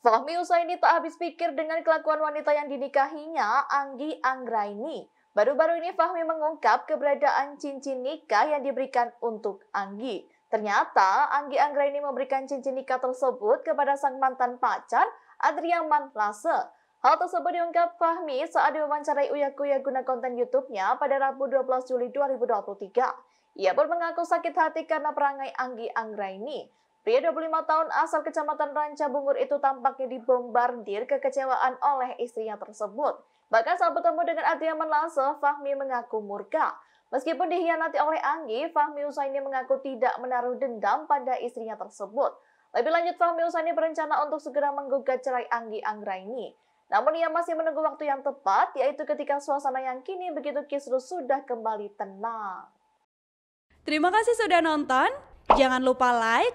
Fahmi ini tak habis pikir dengan kelakuan wanita yang dinikahinya, Anggi Anggraini. Baru-baru ini Fahmi mengungkap keberadaan cincin nikah yang diberikan untuk Anggi. Ternyata Anggi Anggraini memberikan cincin nikah tersebut kepada sang mantan pacar Adriaman Lase. Hal tersebut diungkap Fahmi saat diwawancarai Uya Kuya guna konten YouTube-nya pada Rabu 12 Juli 2023. Ia pun mengaku sakit hati karena perangai Anggi Anggraini. Pria 25 tahun asal kecamatan Ranca Bungur itu tampaknya dibombardir kekecewaan oleh istrinya tersebut. Bahkan saat bertemu dengan Adiaman Lasso, Fahmi mengaku murka. Meskipun dikhianati oleh Anggi, Fahmi Usaini mengaku tidak menaruh dendam pada istrinya tersebut. Lebih lanjut, Fahmi Usaini berencana untuk segera menggugat cerai Anggi Anggraini. Namun ia masih menunggu waktu yang tepat, yaitu ketika suasana yang kini begitu kisru sudah kembali tenang. Terima kasih sudah nonton. Jangan lupa like,